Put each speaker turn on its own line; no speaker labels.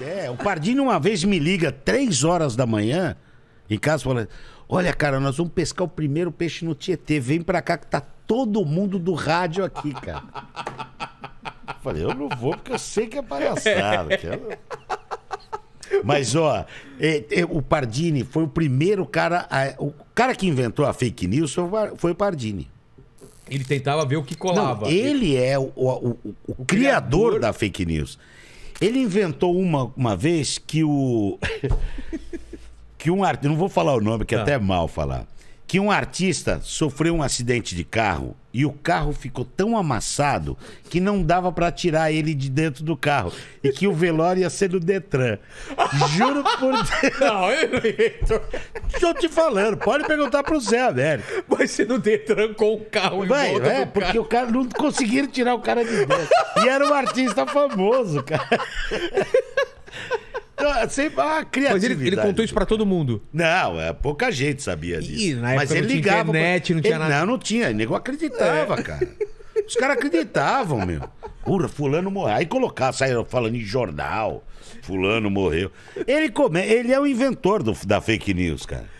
É, o Pardini uma vez me liga três horas da manhã em casa falando: Olha, cara, nós vamos pescar o primeiro peixe no Tietê. Vem pra cá que tá todo mundo do rádio aqui, cara. Eu falei, eu não vou porque
eu sei que é palhaçada. Que eu...
Mas, ó, é, é, o Pardini foi o primeiro cara. A... o cara que inventou a fake news foi o Pardini. Ele tentava ver o que colava. Não, ele é o, o, o, o criador, criador da fake news. Ele inventou uma, uma vez que o. que um artista. Não vou falar o nome, que é tá. até mal falar que um artista sofreu um acidente de carro e o carro ficou tão amassado que não dava para tirar ele
de dentro do carro e que o velório ia ser do Detran. Juro por Deus. Não, eu Estou te falando, pode perguntar pro Zé Américo. Vai ser do Detran com o carro Vai, em É, porque carro. o cara não conseguiram tirar o cara de dentro. E era um artista famoso, cara. sempre a criatividade. Mas ele, ele contou
isso pra todo mundo. Não, é, pouca gente sabia disso. Ih, na época Mas ele não tinha ligava. Internet, não tinha ele, nada. Não, não tinha. O nego acreditava, é. cara. Os caras acreditavam, meu. Porra, fulano morreu. Aí colocava, saíram falando em jornal. Fulano morreu. Ele, come... ele é o inventor do, da fake news, cara.